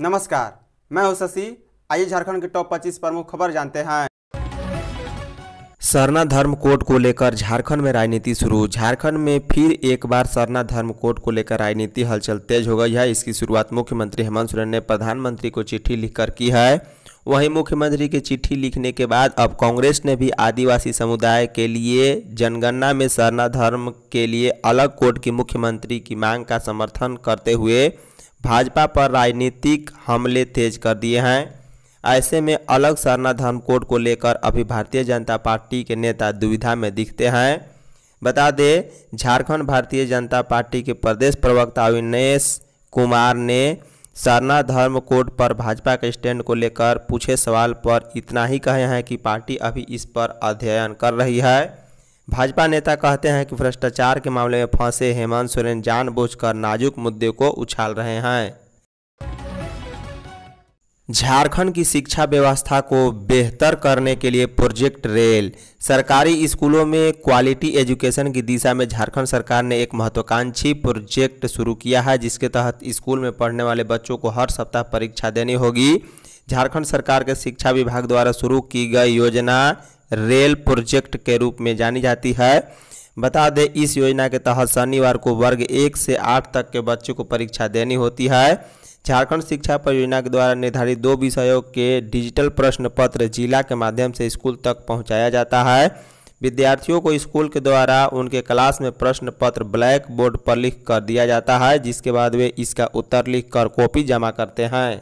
नमस्कार मैं हूं शशि आइए झारखंड के टॉप 25 प्रमुख खबर जानते हैं सरना धर्म कोड को लेकर झारखंड में राजनीति शुरू झारखंड में फिर एक बार सरना धर्म कोड को लेकर राजनीति हलचल तेज हो गई है इसकी शुरुआत मुख्यमंत्री हेमंत सोरेन ने प्रधानमंत्री को चिट्ठी लिखकर की है वहीं मुख्यमंत्री की चिट्ठी लिखने के बाद अब कांग्रेस ने भी आदिवासी समुदाय के लिए जनगणना में सरना धर्म के लिए अलग कोर्ट की मुख्यमंत्री की मांग का समर्थन करते हुए भाजपा पर राजनीतिक हमले तेज कर दिए हैं ऐसे में अलग सरना धर्म कोड को लेकर अभी भारतीय जनता पार्टी के नेता दुविधा में दिखते हैं बता दें झारखंड भारतीय जनता पार्टी के प्रदेश प्रवक्ता अविनेश कुमार ने सारनाथ धर्म कोड पर भाजपा के स्टैंड को लेकर पूछे सवाल पर इतना ही कहे हैं कि पार्टी अभी इस पर अध्ययन कर रही है भाजपा नेता कहते हैं कि भ्रष्टाचार के मामले में फंसे हेमंत सोरेन जानबूझकर नाजुक मुद्दे को उछाल रहे हैं झारखंड की शिक्षा व्यवस्था को बेहतर करने के लिए प्रोजेक्ट रेल सरकारी स्कूलों में क्वालिटी एजुकेशन की दिशा में झारखंड सरकार ने एक महत्वाकांक्षी प्रोजेक्ट शुरू किया है जिसके तहत स्कूल में पढ़ने वाले बच्चों को हर सप्ताह परीक्षा देनी होगी झारखंड सरकार के शिक्षा विभाग द्वारा शुरू की गई योजना रेल प्रोजेक्ट के रूप में जानी जाती है बता दें इस योजना के तहत शनिवार को वर्ग एक से आठ तक के बच्चों को परीक्षा देनी होती है झारखंड शिक्षा परियोजना के द्वारा निर्धारित दो विषयों के डिजिटल प्रश्न पत्र जिला के माध्यम से स्कूल तक पहुँचाया जाता है विद्यार्थियों को स्कूल के द्वारा उनके क्लास में प्रश्न पत्र ब्लैक बोर्ड पर लिख कर दिया जाता है जिसके बाद वे इसका उत्तर लिख कर कॉपी जमा करते हैं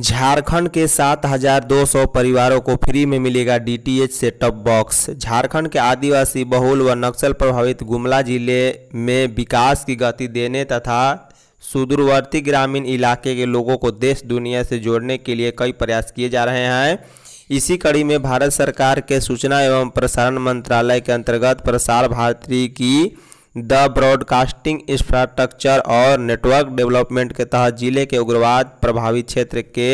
झारखंड के 7,200 परिवारों को फ्री में मिलेगा डीटीएच सेटअप बॉक्स झारखंड के आदिवासी बहुल व नक्सल प्रभावित गुमला जिले में विकास की गति देने तथा सुदूरवर्ती ग्रामीण इलाके के लोगों को देश दुनिया से जोड़ने के लिए कई प्रयास किए जा रहे हैं इसी कड़ी में भारत सरकार के सूचना एवं प्रसारण मंत्रालय के अंतर्गत प्रसार भारती की द ब्रॉडकास्टिंग इंफ्रास्ट्रक्चर और नेटवर्क डेवलपमेंट के तहत जिले के उग्रवाद प्रभावित क्षेत्र के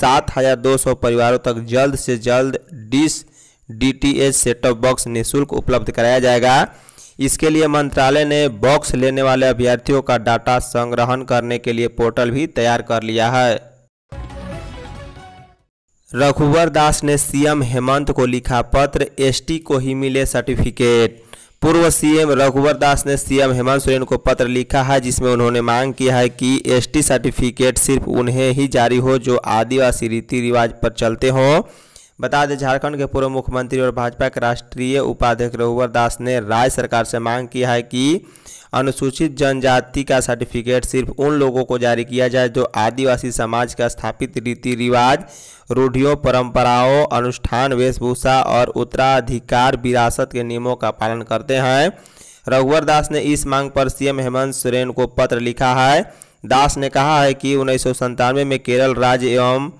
7,200 परिवारों तक जल्द से जल्द डिश डीटीएच सेटअप बॉक्स निःशुल्क उपलब्ध कराया जाएगा इसके लिए मंत्रालय ने बॉक्स लेने वाले अभ्यर्थियों का डाटा संग्रहण करने के लिए पोर्टल भी तैयार कर लिया है रघुवर दास ने सीएम हेमंत को लिखा पत्र एसटी को ही मिले सर्टिफिकेट पूर्व सीएम रघुवर दास ने सीएम हेमंत सोरेन को पत्र लिखा है जिसमें उन्होंने मांग की है कि एसटी सर्टिफिकेट सिर्फ उन्हें ही जारी हो जो आदिवासी रीति रिवाज पर चलते हों बता दें झारखंड के पूर्व मुख्यमंत्री और भाजपा के राष्ट्रीय उपाध्यक्ष रघुवर दास ने राज्य सरकार से मांग की है कि अनुसूचित जनजाति का सर्टिफिकेट सिर्फ उन लोगों को जारी किया जाए जो आदिवासी समाज का स्थापित रीति रिवाज रूढ़ियों परंपराओं अनुष्ठान वेशभूषा और उत्तराधिकार विरासत के नियमों का पालन करते हैं रघुवर दास ने इस मांग पर सीएम हेमंत सोरेन को पत्र लिखा है दास ने कहा है कि उन्नीस में केरल राज्य एवं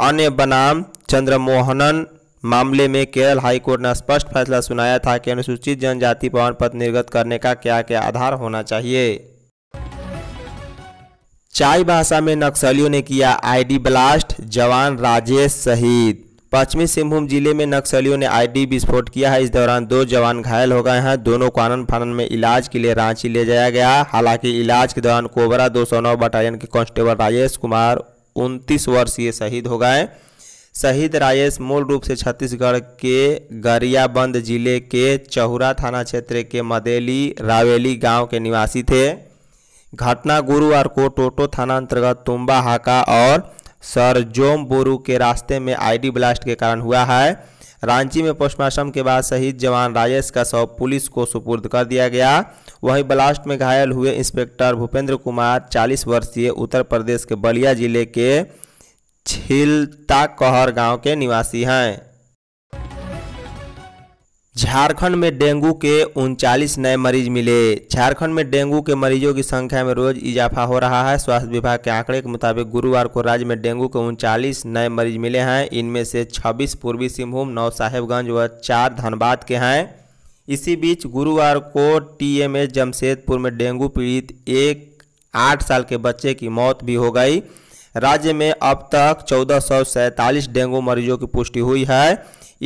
अन्य बनाम चंद्रमोहनन मामले में केरल हाईकोर्ट ने स्पष्ट फैसला सुनाया था कि अनुसूचित जनजाति प्रमाण पत्र निर्गत करने का क्या क्या आधार होना चाहिए चाय भाषा में नक्सलियों ने किया आईडी ब्लास्ट जवान राजेश शहीद पश्चिमी सिंहभूम जिले में नक्सलियों ने आईडी विस्फोट किया है इस दौरान दो जवान घायल हो गए हैं दोनों को आनंद फानन में इलाज के लिए रांची ले जाया गया हालांकि इलाज के दौरान कोबरा 209 बटालियन के कांस्टेबल राजेश कुमार उनतीस ये शहीद हो गए शहीद राजेश मूल रूप से छत्तीसगढ़ के गरियाबंद जिले के चहुरा थाना क्षेत्र के मदेली रावेली गांव के निवासी थे घटना गुरुवार को टोटो थाना अंतर्गत तुम्बा हाका और बोरू के रास्ते में आईडी ब्लास्ट के कारण हुआ है रांची में पोस्टमार्टम के बाद शहीद जवान राजेश का शव पुलिस को सुपुर्द कर दिया गया वहीं ब्लास्ट में घायल हुए इंस्पेक्टर भूपेंद्र कुमार 40 वर्षीय उत्तर प्रदेश के बलिया जिले के छिलताकहर गांव के निवासी हैं झारखंड में डेंगू के उनचालीस नए मरीज मिले झारखंड में डेंगू के मरीजों की संख्या में रोज इजाफा हो रहा है स्वास्थ्य विभाग के आंकड़े के मुताबिक गुरुवार को राज्य में डेंगू के उनचालीस नए मरीज मिले हैं इनमें से 26 पूर्वी सिंहभूम नौ साहेबगंज व चार धनबाद के हैं इसी बीच गुरुवार को टीएमएस जमशेदपुर में डेंगू पीड़ित एक आठ साल के बच्चे की मौत भी हो गई राज्य में अब तक चौदह डेंगू मरीजों की पुष्टि हुई है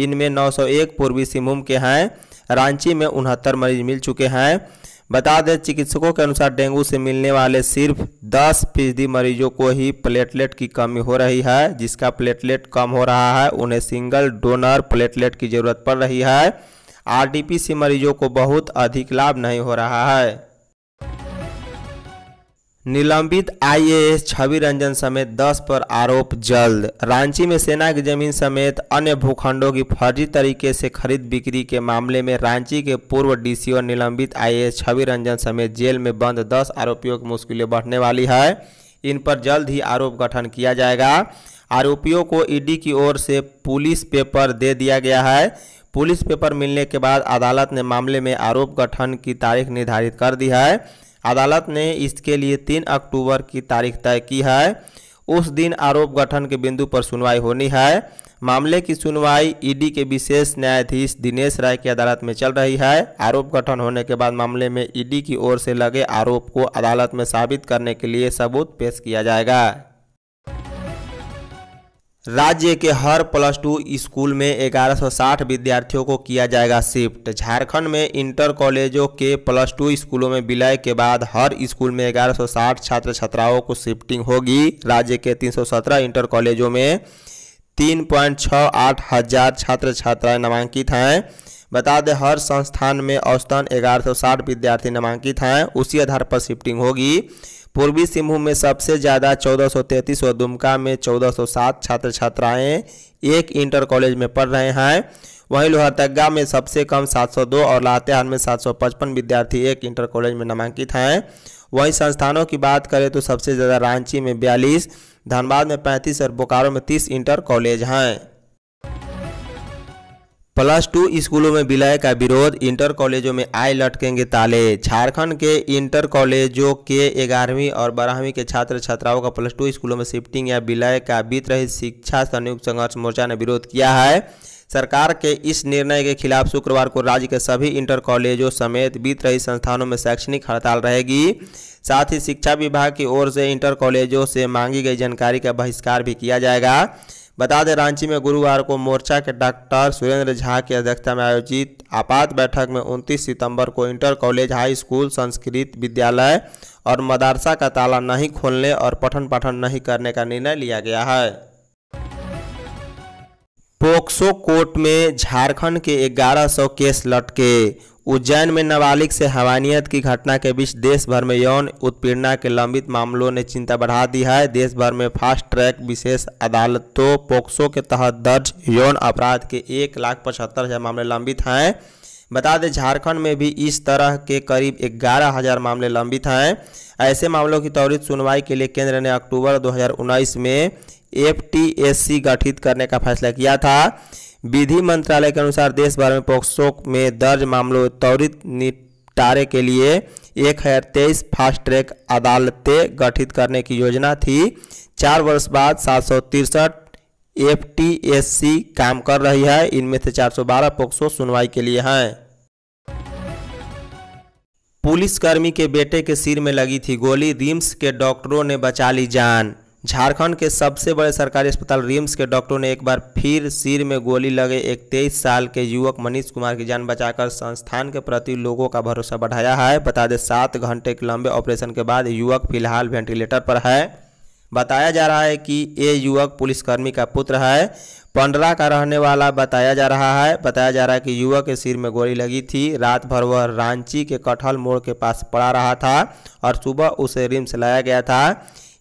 इनमें 901 पूर्वी सिंहभूम के हैं रांची में उनहत्तर मरीज मिल चुके हैं बता दें चिकित्सकों के अनुसार डेंगू से मिलने वाले सिर्फ 10 फीसदी मरीजों को ही प्लेटलेट की कमी हो रही है जिसका प्लेटलेट कम हो रहा है उन्हें सिंगल डोनर प्लेटलेट की ज़रूरत पड़ रही है आरटीपी से मरीजों को बहुत अधिक लाभ नहीं हो रहा है निलंबित आईएएस छवि रंजन समेत 10 पर आरोप जल्द रांची में सेना की जमीन समेत अन्य भूखंडों की फर्जी तरीके से खरीद बिक्री के मामले में रांची के पूर्व डीसी और निलंबित आईएएस छवि रंजन समेत जेल में बंद 10 आरोपियों की मुश्किलें बढ़ने वाली है इन पर जल्द ही आरोप गठन किया जाएगा आरोपियों को ईडी की ओर से पुलिस पेपर दे दिया गया है पुलिस पेपर मिलने के बाद अदालत ने मामले में आरोप गठन की तारीख निर्धारित कर दी है अदालत ने इसके लिए तीन अक्टूबर की तारीख तय की है उस दिन आरोप गठन के बिंदु पर सुनवाई होनी है मामले की सुनवाई ईडी के विशेष न्यायाधीश दिनेश राय की अदालत में चल रही है आरोप गठन होने के बाद मामले में ईडी की ओर से लगे आरोप को अदालत में साबित करने के लिए सबूत पेश किया जाएगा राज्य के हर प्लस टू स्कूल में 1160 विद्यार्थियों को किया जाएगा शिफ्ट झारखंड में इंटर कॉलेजों के प्लस टू स्कूलों में विलय के बाद हर स्कूल में 1160 छात्र छात्राओं को शिफ्टिंग होगी राज्य के 317 इंटर कॉलेजों में तीन पॉइंट छः आठ हजार छात्र छात्राएं नामांकित हैं बता दें हर संस्थान में औसतन साठ विद्यार्थी नामांकित हैं उसी आधार पर शिफ्टिंग होगी पूर्वी सिंहभूम में सबसे ज़्यादा 1433 और दुमका में 1407 छात्र छात्राएं एक इंटर कॉलेज में पढ़ रहे हैं वहीं लोहरदगा में सबसे कम 702 और लातेहार में 755 विद्यार्थी एक इंटर कॉलेज में नामांकित हैं वहीं संस्थानों की बात करें तो सबसे ज़्यादा रांची में बयालीस धनबाद में पैंतीस और बोकारो में तीस इंटर कॉलेज हैं प्लस टू स्कूलों में विलय का विरोध इंटर कॉलेजों में आए लटकेंगे ताले झारखंड के इंटर कॉलेजों के ग्यारहवीं और बारहवीं के छात्र छात्राओं का प्लस टू स्कूलों में शिफ्टिंग या विलय का वित्त रहित शिक्षा संयुक्त संघर्ष मोर्चा ने विरोध किया है सरकार के इस निर्णय के खिलाफ शुक्रवार को राज्य के सभी इंटर कॉलेजों समेत बीत रही संस्थानों में शैक्षणिक हड़ताल रहेगी साथ ही शिक्षा विभाग की ओर से इंटर कॉलेजों से मांगी गई जानकारी का बहिष्कार भी किया जाएगा बता दें रांची में गुरुवार को मोर्चा के डॉक्टर सुरेंद्र झा की अध्यक्षता में आयोजित आपात बैठक में 29 सितंबर को inter college high school Sanskrit विद्यालय और मदारसा का ताला नहीं खोलने और पठन पाठन नहीं करने का निर्णय लिया गया है पोक्सो कोर्ट में झारखंड के 1100 केस लटके उज्जैन में नाबालिग से हवानियत की घटना के बीच देश भर में यौन उत्पीड़ना के लंबित मामलों ने चिंता बढ़ा दी है देश भर में फास्ट ट्रैक विशेष अदालतों पोक्सो के तहत दर्ज यौन अपराध के एक लाख पचहत्तर हज़ार मामले लंबित हैं बता दें झारखंड में भी इस तरह के करीब ग्यारह हज़ार मामले लंबित हैं ऐसे मामलों की त्वरित सुनवाई के लिए केंद्र ने अक्टूबर दो में एफ गठित करने का फैसला किया था विधि मंत्रालय के अनुसार देश भर में पॉक्सो में दर्ज मामलों त्वरित निपटारे के लिए एक हजार तेईस फास्ट ट्रैक अदालतें गठित करने की योजना थी चार वर्ष बाद सात सौ तिरसठ एफ टी एस सी काम कर रही है इनमें से 412 पोक्सो सुनवाई के लिए हैं पुलिसकर्मी के बेटे के सिर में लगी थी गोली रिम्स के डॉक्टरों ने बचा ली जान झारखंड के सबसे बड़े सरकारी अस्पताल रिम्स के डॉक्टरों ने एक बार फिर सिर में गोली लगे एक तेईस साल के युवक मनीष कुमार की जान बचाकर संस्थान के प्रति लोगों का भरोसा बढ़ाया है बता दें सात घंटे के लंबे ऑपरेशन के बाद युवक फिलहाल वेंटिलेटर पर है बताया जा रहा है कि ये युवक पुलिसकर्मी का पुत्र है पंडरा का रहने वाला बताया जा रहा है बताया जा रहा है कि युवक के सिर में गोली लगी थी रात भर वह रांची के कटहल मोड़ के पास पड़ा रहा था और सुबह उसे रिम्स लाया गया था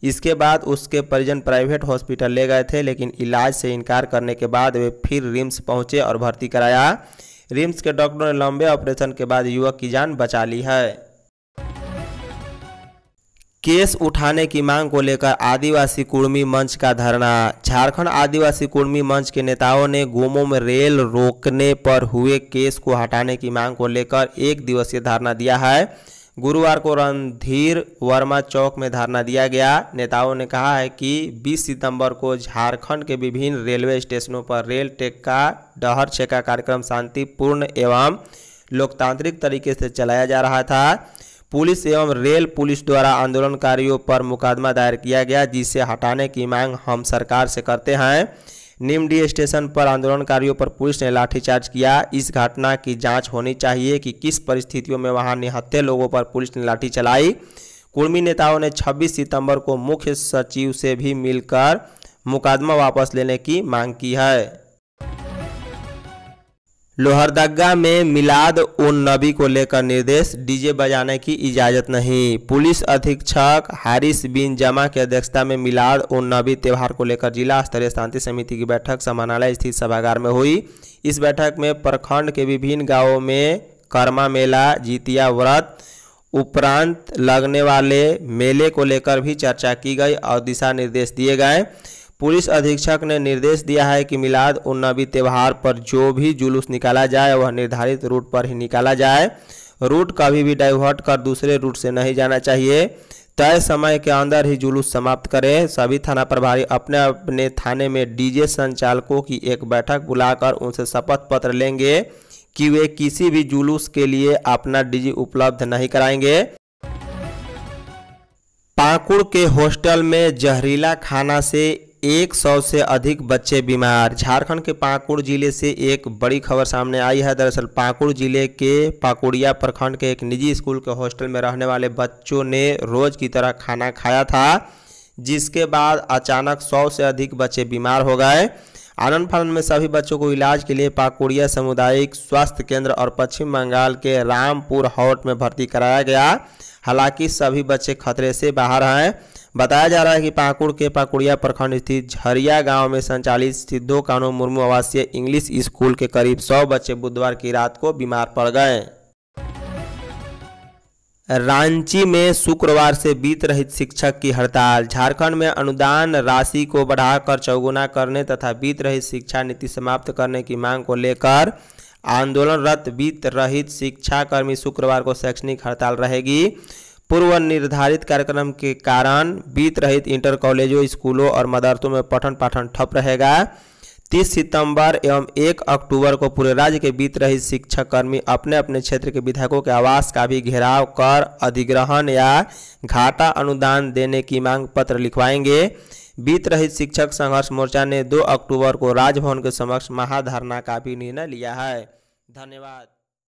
इसके बाद उसके परिजन प्राइवेट हॉस्पिटल ले गए थे लेकिन इलाज से इनकार करने के बाद वे फिर रिम्स पहुंचे और भर्ती कराया रिम्स के डॉक्टरों ने लंबे ऑपरेशन के बाद युवक की जान बचा ली है केस उठाने की मांग को लेकर आदिवासी कुर्मी मंच का धरना झारखंड आदिवासी कुर्मी मंच के नेताओं ने गोमो में रेल रोकने पर हुए केस को हटाने की मांग को लेकर एक दिवसीय धरना दिया है गुरुवार को रणधीर वर्मा चौक में धरना दिया गया नेताओं ने कहा है कि 20 सितंबर को झारखंड के विभिन्न रेलवे स्टेशनों पर रेल टेक का डहर छेका कार्यक्रम शांतिपूर्ण एवं लोकतांत्रिक तरीके से चलाया जा रहा था पुलिस एवं रेल पुलिस द्वारा आंदोलनकारियों पर मुकदमा दायर किया गया जिसे हटाने की मांग हम सरकार से करते हैं निमडी स्टेशन पर आंदोलनकारियों पर पुलिस ने लाठीचार्ज किया इस घटना की जांच होनी चाहिए कि किस परिस्थितियों में वहां निहत्थे लोगों पर पुलिस ने लाठी चलाई कुर्मी नेताओं ने 26 सितंबर को मुख्य सचिव से भी मिलकर मुकदमा वापस लेने की मांग की है लोहरदगा में मिलाद उन नबी को लेकर निर्देश डीजे बजाने की इजाज़त नहीं पुलिस अधीक्षक हारिस बिन जमा की अध्यक्षता में मिलाद उन नबी त्यौहार को लेकर जिला स्तरीय शांति समिति की बैठक समानालय स्थित सभागार में हुई इस बैठक में प्रखंड के विभिन्न गांवों में कर्मा मेला जीतिया व्रत उपरांत लगने वाले मेले को लेकर भी चर्चा की गई और दिशा निर्देश दिए गए पुलिस अधीक्षक ने निर्देश दिया है कि मिलाद उन्नबी त्यौहार पर जो भी जुलूस निकाला जाए वह निर्धारित रूट पर ही निकाला जाए रूट कभी भी डाइवर्ट कर दूसरे रूट से नहीं जाना चाहिए तय समय के अंदर ही जुलूस समाप्त करें सभी थाना प्रभारी अपने अपने थाने में डीजे संचालकों की एक बैठक बुलाकर उनसे शपथ पत्र लेंगे कि वे किसी भी जुलूस के लिए अपना डीजे उपलब्ध नहीं कराएंगे पाकुड़ के हॉस्टल में जहरीला खाना से 100 से अधिक बच्चे बीमार झारखंड के पाकुड़ जिले से एक बड़ी खबर सामने आई है दरअसल पाकुड़ जिले के पाकुड़िया प्रखंड के एक निजी स्कूल के हॉस्टल में रहने वाले बच्चों ने रोज की तरह खाना खाया था जिसके बाद अचानक 100 से अधिक बच्चे बीमार हो गए आनंद फानंद में सभी बच्चों को इलाज के लिए पाकुड़िया सामुदायिक स्वास्थ्य केंद्र और पश्चिम बंगाल के रामपुर हॉट में भर्ती कराया गया हालांकि सभी बच्चे खतरे से बाहर हैं बताया जा रहा है कि पाकुड़ के पाकुड़िया प्रखंड स्थित झरिया गांव में संचालित सिद्धो कानू मुर्मू आवासीय इंग्लिश स्कूल के करीब 100 बच्चे बुधवार की रात को बीमार पड़ गए रांची में शुक्रवार से बीत रहित शिक्षक की हड़ताल झारखंड में अनुदान राशि को बढ़ाकर चौगुना करने तथा बीत रहित शिक्षा नीति समाप्त करने की मांग को लेकर आंदोलनरत बीत रहित शिक्षाकर्मी शुक्रवार को शैक्षणिक हड़ताल रहेगी पूर्व निर्धारित कार्यक्रम के कारण बीत रहित इंटर कॉलेजों स्कूलों और मदरसों में पठन पाठन ठप रहेगा 30 सितंबर एवं 1 अक्टूबर को पूरे राज्य के बीत रहित शिक्षक कर्मी अपने अपने क्षेत्र के विधायकों के आवास का भी घेराव कर अधिग्रहण या घाटा अनुदान देने की मांग पत्र लिखवाएंगे बीत रहित शिक्षक संघर्ष मोर्चा ने 2 अक्टूबर को राजभवन के समक्ष महाधरना का भी निर्णय लिया है धन्यवाद